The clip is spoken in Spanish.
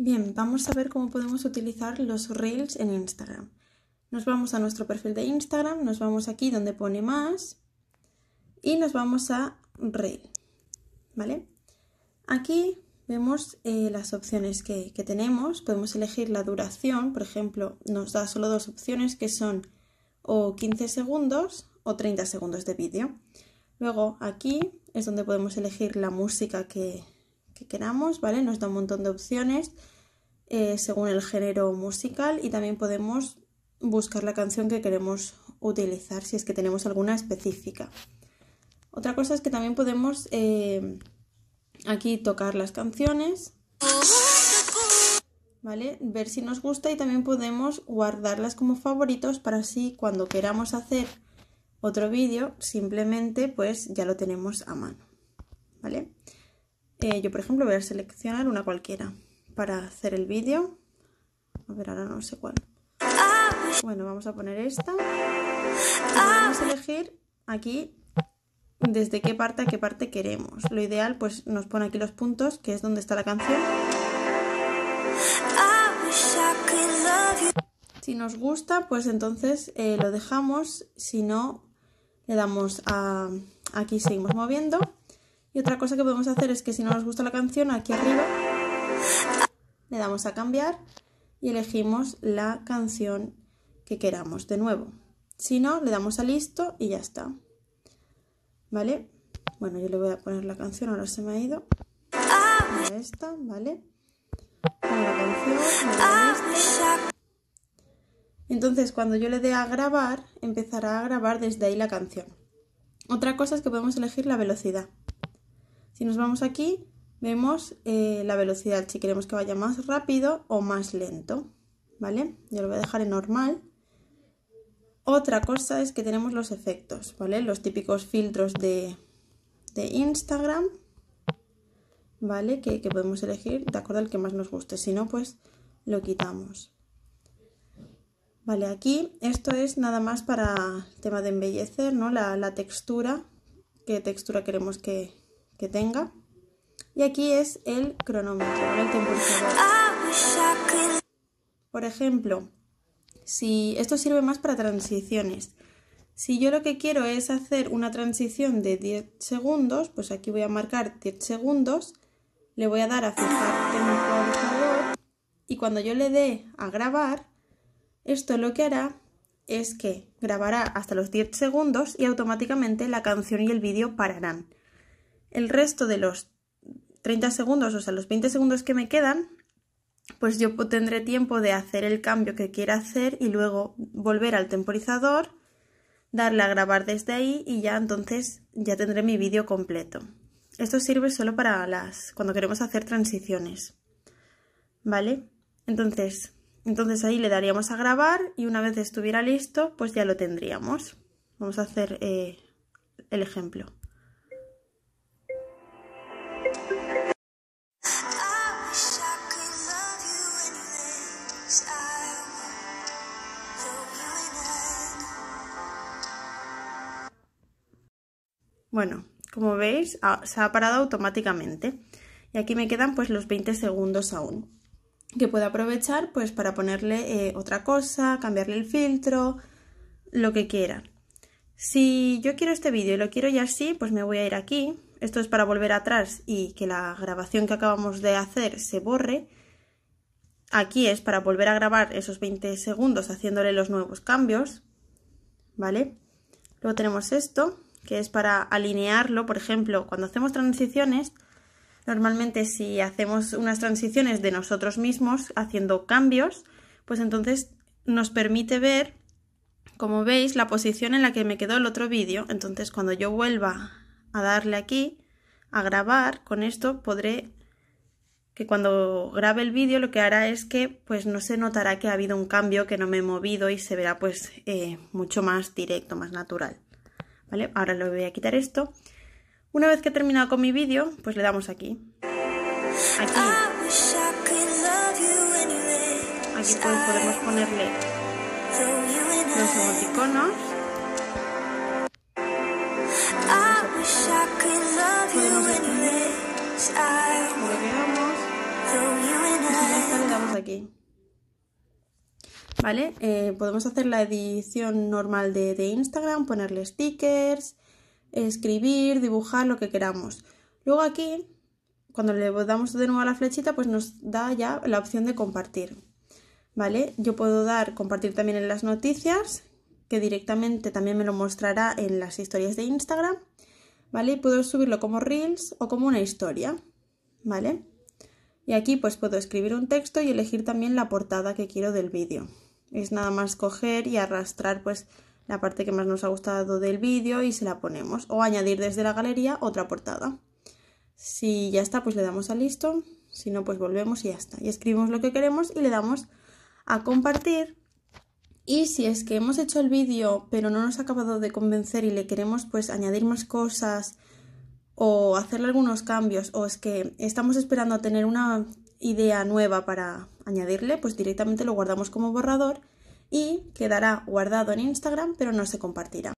Bien, vamos a ver cómo podemos utilizar los Reels en Instagram. Nos vamos a nuestro perfil de Instagram, nos vamos aquí donde pone más y nos vamos a Reel. ¿Vale? Aquí vemos eh, las opciones que, que tenemos. Podemos elegir la duración, por ejemplo, nos da solo dos opciones que son o 15 segundos o 30 segundos de vídeo. Luego aquí es donde podemos elegir la música que, que queramos, ¿vale? Nos da un montón de opciones eh, según el género musical y también podemos buscar la canción que queremos utilizar si es que tenemos alguna específica. Otra cosa es que también podemos eh, aquí tocar las canciones, ¿vale? Ver si nos gusta y también podemos guardarlas como favoritos para así cuando queramos hacer otro vídeo simplemente pues ya lo tenemos a mano, ¿vale? Eh, yo, por ejemplo, voy a seleccionar una cualquiera para hacer el vídeo. A ver, ahora no sé cuál. Bueno, vamos a poner esta. vamos a elegir aquí desde qué parte a qué parte queremos. Lo ideal, pues nos pone aquí los puntos, que es donde está la canción. Si nos gusta, pues entonces eh, lo dejamos. Si no, le damos a... Aquí seguimos moviendo. Y otra cosa que podemos hacer es que si no nos gusta la canción, aquí arriba le damos a cambiar y elegimos la canción que queramos de nuevo. Si no, le damos a listo y ya está. ¿Vale? Bueno, yo le voy a poner la canción, ahora se me ha ido. esta, ¿vale? la canción, Entonces, cuando yo le dé a grabar, empezará a grabar desde ahí la canción. Otra cosa es que podemos elegir la velocidad. Si nos vamos aquí, vemos eh, la velocidad, si queremos que vaya más rápido o más lento, ¿vale? Yo lo voy a dejar en normal. Otra cosa es que tenemos los efectos, ¿vale? Los típicos filtros de, Instagram, ¿vale? Que, podemos elegir de acuerdo al que más nos guste, si no, pues lo quitamos. Vale, aquí esto es nada más para el tema de embellecer, ¿no? La, la textura, qué textura queremos que, que tenga. Y aquí es el cronómetro, Por ejemplo, si esto sirve más para transiciones. Si yo lo que quiero es hacer una transición de 10 segundos, pues aquí voy a marcar 10 segundos, le voy a dar a fijar y cuando yo le dé a grabar, esto lo que hará es que grabará hasta los 10 segundos y automáticamente la canción y el vídeo pararán el resto de los 30 segundos, o sea, los 20 segundos que me quedan, pues yo tendré tiempo de hacer el cambio que quiera hacer y luego volver al temporizador, darle a grabar desde ahí y ya entonces ya tendré mi vídeo completo. Esto sirve solo para las cuando queremos hacer transiciones. ¿Vale? Entonces, entonces ahí le daríamos a grabar y una vez estuviera listo, pues ya lo tendríamos. Vamos a hacer eh, el ejemplo. Bueno, como veis, se ha parado automáticamente. Y aquí me quedan pues los 20 segundos aún. Que puedo aprovechar pues para ponerle eh, otra cosa, cambiarle el filtro, lo que quiera. Si yo quiero este vídeo y lo quiero ya así, pues me voy a ir aquí. Esto es para volver atrás y que la grabación que acabamos de hacer se borre. Aquí es para volver a grabar esos 20 segundos haciéndole los nuevos cambios, ¿vale? Luego tenemos esto, que es para alinearlo. Por ejemplo, cuando hacemos transiciones, normalmente si hacemos unas transiciones de nosotros mismos haciendo cambios, pues entonces nos permite ver, como veis, la posición en la que me quedó el otro vídeo. Entonces cuando yo vuelva a darle aquí, a grabar, con esto podré que cuando grabe el vídeo lo que hará es que pues no se notará que ha habido un cambio, que no me he movido y se verá pues eh, mucho más directo, más natural. ¿vale? Ahora le voy a quitar esto. Una vez que he terminado con mi vídeo, pues le damos aquí. Aquí. Pues podemos ponerle los emoticonos. le damos aquí. ¿vale? Eh, podemos hacer la edición normal de, Instagram, ponerle stickers, escribir, dibujar, lo que queramos. Luego aquí, cuando le damos de nuevo a la flechita, pues nos da ya la opción de compartir, ¿vale? Yo puedo dar compartir también en las noticias, que directamente también me lo mostrará en las historias de Instagram, ¿vale? Y puedo subirlo como reels o como una historia, ¿vale? Y aquí pues puedo escribir un texto y elegir también la portada que quiero del vídeo es nada más coger y arrastrar pues la parte que más nos ha gustado del vídeo y se la ponemos o añadir desde la galería otra portada si ya está pues le damos a listo si no pues volvemos y ya está y escribimos lo que queremos y le damos a compartir y si es que hemos hecho el vídeo pero no nos ha acabado de convencer y le queremos pues añadir más cosas o hacerle algunos cambios o es que estamos esperando a tener una idea nueva para añadirle, pues directamente lo guardamos como borrador y quedará guardado en Instagram, pero no se compartirá.